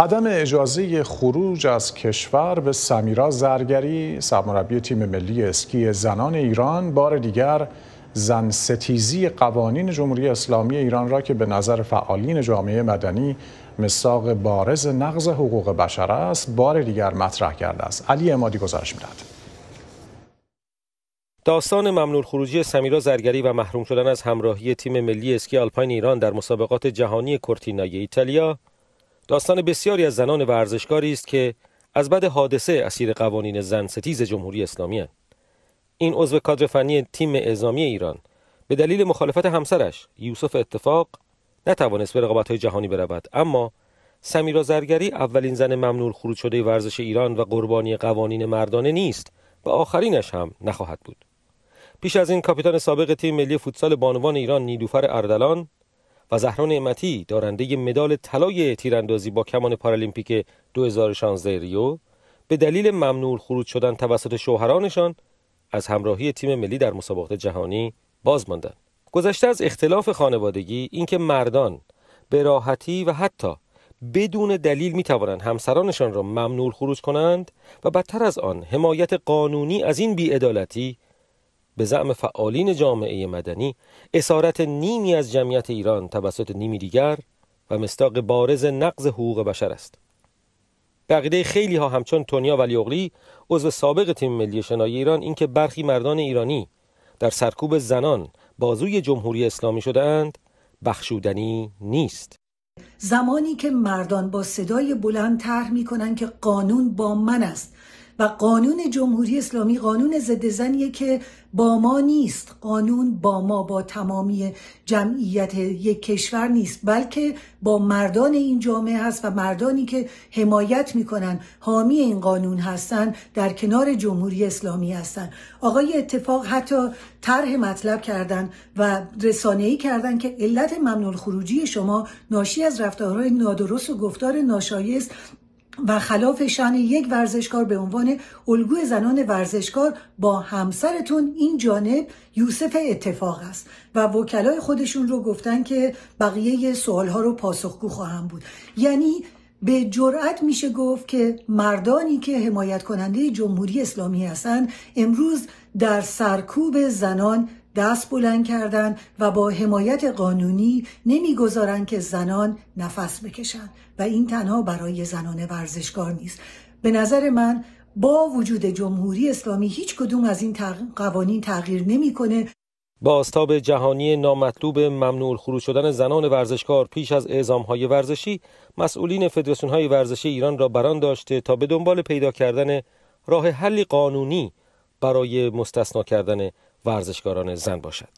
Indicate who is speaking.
Speaker 1: عدم اجازه خروج از کشور به سمیرا زرگری سرمربی تیم ملی اسکی زنان ایران بار دیگر زن ستیزی قوانین جمهوری اسلامی ایران را که به نظر فعالین جامعه مدنی مساق بارز نقض حقوق بشر است بار دیگر مطرح کرده است علی امادی گزارش میدهد
Speaker 2: داستان ممنوع خروجی سمیرا زرگری و محروم شدن از همراهی تیم ملی اسکی آلپاین ایران در مسابقات جهانی کورتینای ایتالیا داستان بسیاری از زنان ورزشکاری است که از بد حادثه اسیر قوانین زن ستیز جمهوری اسلامی هن. این عضو کادر فنی تیم اعزامی ایران به دلیل مخالفت همسرش یوسف اتفاق نتوانست به رقابت‌های جهانی برود اما سمیرا زرگری اولین زن ممنوع خروج شده ورزش ایران و قربانی قوانین مردانه نیست و آخرینش هم نخواهد بود پیش از این کاپیتان سابق تیم ملی فوتسال بانوان ایران نیلوفر اردلان و زهرا نعمتی دارنده مدال طلای تیراندازی با کمان پارالیمپیک 2016 ریو به دلیل ممنوع خروج شدن توسط شوهرانشان از همراهی تیم ملی در مسابقات جهانی باز ماندند. گذشته از اختلاف خانوادگی اینکه مردان به راحتی و حتی بدون دلیل می توانند همسرانشان را ممنوع خروج کنند و بدتر از آن حمایت قانونی از این بیعدالتی به زعم فعالین جامعه مدنی اسارت نیمی از جمعیت ایران توسط نیمی دیگر و مستاق بارز نقض حقوق بشر است به خیلی ها همچون تونیا اغلی عضو سابق تیم ملی شنای ایران اینکه برخی مردان ایرانی در سرکوب زنان بازوی جمهوری اسلامی شدهاند بخشودنی نیست
Speaker 3: زمانی که مردان با صدای بلند طرح کنند که قانون با من است و قانون جمهوری اسلامی قانون ضد زنیه که با ما نیست قانون با ما با تمامی جمعیت یک کشور نیست بلکه با مردان این جامعه هست و مردانی که حمایت میکنن حامی این قانون هستن در کنار جمهوری اسلامی هستن آقای اتفاق حتی طرح مطلب کردن و ای کردن که علت ممنون خروجی شما ناشی از رفتارهای نادرست و گفتار ناشایست و خلاف شان یک ورزشکار به عنوان الگوی زنان ورزشکار با همسرتون این جانب یوسف اتفاق است و وکلای خودشون رو گفتن که بقیه ها رو پاسخگو خواهم بود یعنی به جرأت میشه گفت که مردانی که حمایت کننده جمهوری اسلامی هستند امروز در سرکوب زنان دست بلند کردن و با حمایت قانونی نمیگذارند که زنان نفس بکشند و این تنها برای زنان ورزشکار نیست به نظر من با وجود جمهوری اسلامی هیچ کدوم از این قوانین تغییر نمیکنه
Speaker 2: با استاب جهانی نامطلوب ممنوع خروج شدن زنان ورزشکار پیش از اعزام های ورزشی مسئولین فدراسیون های ورزشی ایران را بران داشته تا به دنبال پیدا کردن راه حلی قانونی برای مستثنا کردن ورزشکاران زن باشد